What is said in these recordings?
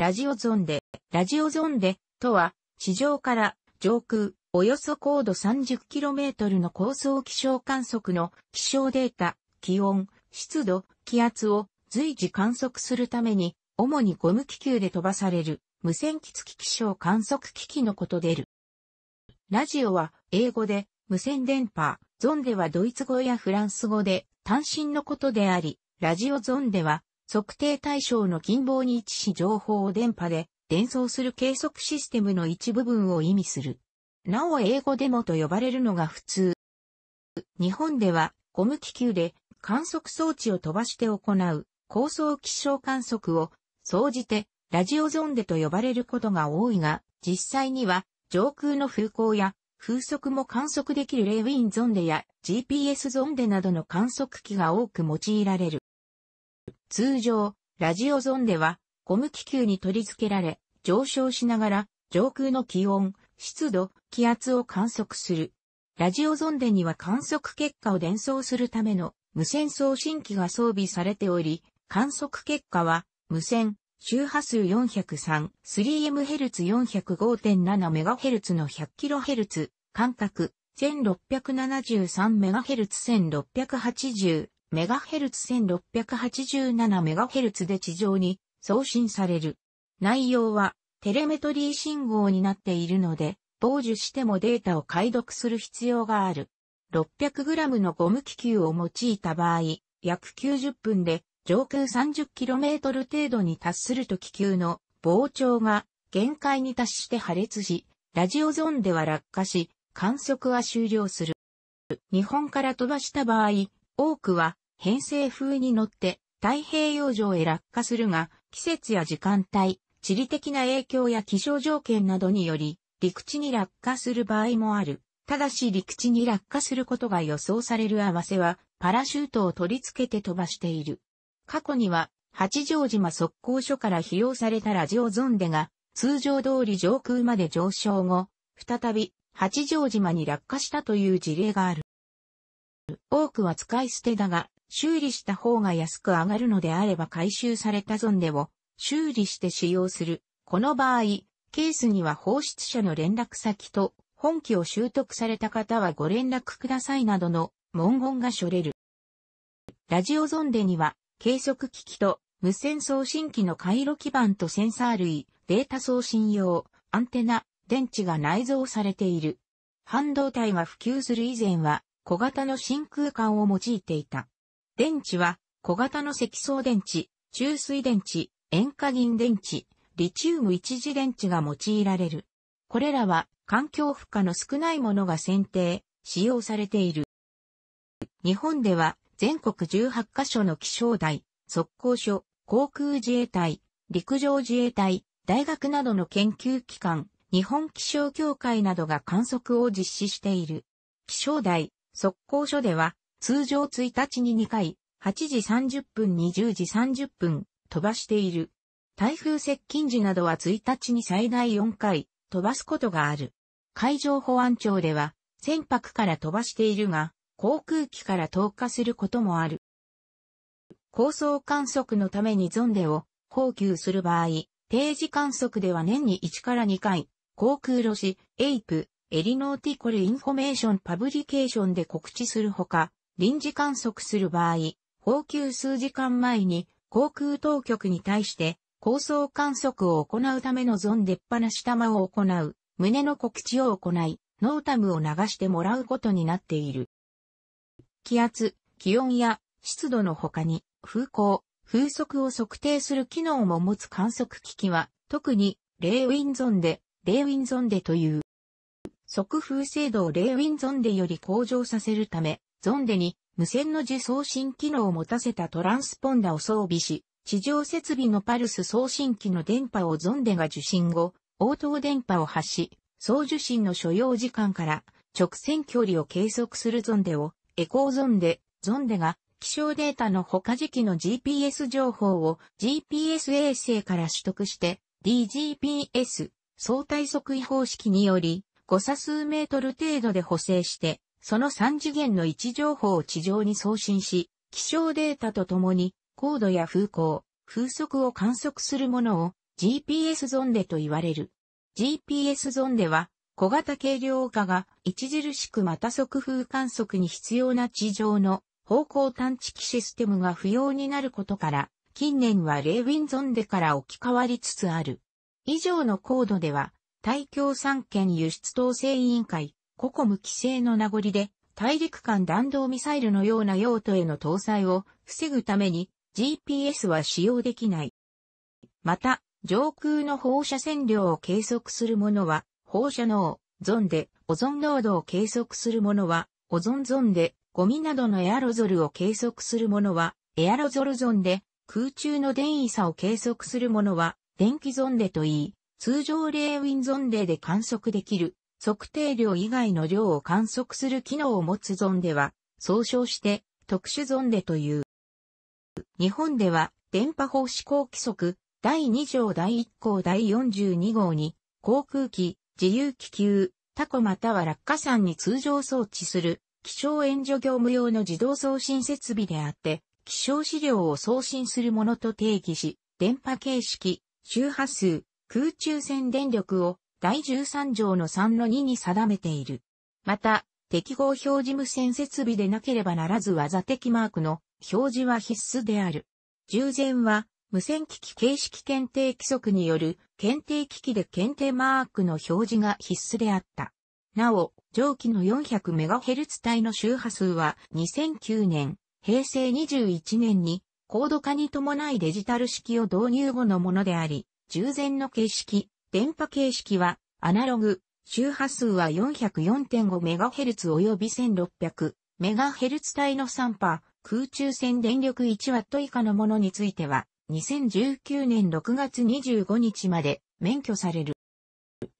ラジオゾンデ。ラジオゾンデとは、地上から上空、およそ高度 30km の高層気象観測の気象データ、気温、湿度、気圧を随時観測するために、主にゴム気球で飛ばされる無線機付き気象観測機器のことでる。ラジオは英語で無線電波、ゾンデはドイツ語やフランス語で単身のことであり、ラジオゾンデは測定対象の近傍に位置し情報を電波で伝送する計測システムの一部分を意味する。なお英語でもと呼ばれるのが普通。日本ではゴム気球で観測装置を飛ばして行う高層気象観測を総じてラジオゾンデと呼ばれることが多いが、実際には上空の風向や風速も観測できるレーウィンゾンデや GPS ゾンデなどの観測機が多く用いられる。通常、ラジオゾンデは、ゴム気球に取り付けられ、上昇しながら、上空の気温、湿度、気圧を観測する。ラジオゾンデには観測結果を伝送するための無線送信機が装備されており、観測結果は無線、周波数 403-3MHz405.7MHz の 100kHz、間隔 1673MHz1680 メガヘルツ1 6 8 7ヘルツで地上に送信される。内容はテレメトリー信号になっているので、傍受してもデータを解読する必要がある。600g のゴム気球を用いた場合、約90分で上空 30km 程度に達すると気球の膨張が限界に達して破裂し、ラジオゾーンでは落下し、観測は終了する。日本から飛ばした場合、多くは偏西風に乗って太平洋上へ落下するが、季節や時間帯、地理的な影響や気象条件などにより、陸地に落下する場合もある。ただし陸地に落下することが予想される合わせは、パラシュートを取り付けて飛ばしている。過去には、八丈島速攻所から使用されたラジオゾンデが、通常通り上空まで上昇後、再び八丈島に落下したという事例がある。多くは使い捨てだが、修理した方が安く上がるのであれば回収されたゾンデを修理して使用する。この場合、ケースには放出者の連絡先と本機を習得された方はご連絡くださいなどの文言が処れる。ラジオゾンデには計測機器と無線送信機の回路基板とセンサー類、データ送信用、アンテナ、電池が内蔵されている。半導体が普及する以前は小型の真空管を用いていた。電池は小型の積層電池、注水電池、塩化銀電池、リチウム一次電池が用いられる。これらは環境負荷の少ないものが選定、使用されている。日本では全国18カ所の気象台、速攻所、航空自衛隊、陸上自衛隊、大学などの研究機関、日本気象協会などが観測を実施している。気象台、速攻所では、通常1日に2回、8時30分2 0時30分、飛ばしている。台風接近時などは1日に最大4回、飛ばすことがある。海上保安庁では、船舶から飛ばしているが、航空機から投下することもある。高層観測のためにゾンデを放空する場合、定時観測では年に1から2回、航空路し、エイプ、エリノーティコルインフォメーションパブリケーションで告知するほか、臨時観測する場合、放給数時間前に航空当局に対して高層観測を行うためのゾン出っ放し玉を行う、胸の告知を行い、ノータムを流してもらうことになっている。気圧、気温や湿度の他に風向、風速を測定する機能も持つ観測機器は、特にレーウィンゾンで、レーウィンゾンでという速風制度をレーウィンゾンデより向上させるため、ゾンデに無線の受送信機能を持たせたトランスポンダを装備し、地上設備のパルス送信機の電波をゾンデが受信後、応答電波を発し、送受信の所要時間から直線距離を計測するゾンデを、エコーゾンデ、ゾンデが気象データの他時期の GPS 情報を GPS 衛星から取得して DGPS 相対測位方式により誤差数メートル程度で補正して、その3次元の位置情報を地上に送信し、気象データとともに、高度や風向、風速を観測するものを GPS ゾンデと言われる。GPS ゾンデは、小型軽量化が著しくまた速風観測に必要な地上の方向探知機システムが不要になることから、近年はレーウィンゾンデから置き換わりつつある。以上の高度では、大共産圏輸出統制委員会、ココム規制の名残で、大陸間弾道ミサイルのような用途への搭載を防ぐために GPS は使用できない。また、上空の放射線量を計測するものは放射能、ゾンでオゾン濃度を計測するものはオゾンゾンでゴミなどのエアロゾルを計測するものはエアロゾルゾンで空中の電位差を計測するものは電気ゾンデといい、通常例ウィンゾン例で観測できる測定量以外の量を観測する機能を持つゾンデは、総称して特殊ゾンデという。日本では電波法施行規則第2条第1項第42号に航空機、自由気球、タコまたは落下山に通常装置する気象援助業務用の自動送信設備であって、気象資料を送信するものと定義し、電波形式、周波数、空中戦電力を第13条の3の2に定めている。また、適合表示無線設備でなければならず技的マークの表示は必須である。従前は、無線機器形式検定規則による検定機器で検定マークの表示が必須であった。なお、上記の 400MHz 帯の周波数は2009年、平成21年に高度化に伴いデジタル式を導入後のものであり、従前の形式、電波形式は、アナログ、周波数は 404.5MHz 及び 1600MHz 帯の3波、空中線電力 1W 以下のものについては、2019年6月25日まで免許される。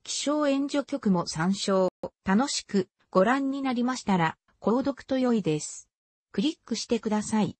気象援助局も参照。楽しくご覧になりましたら、購読と良いです。クリックしてください。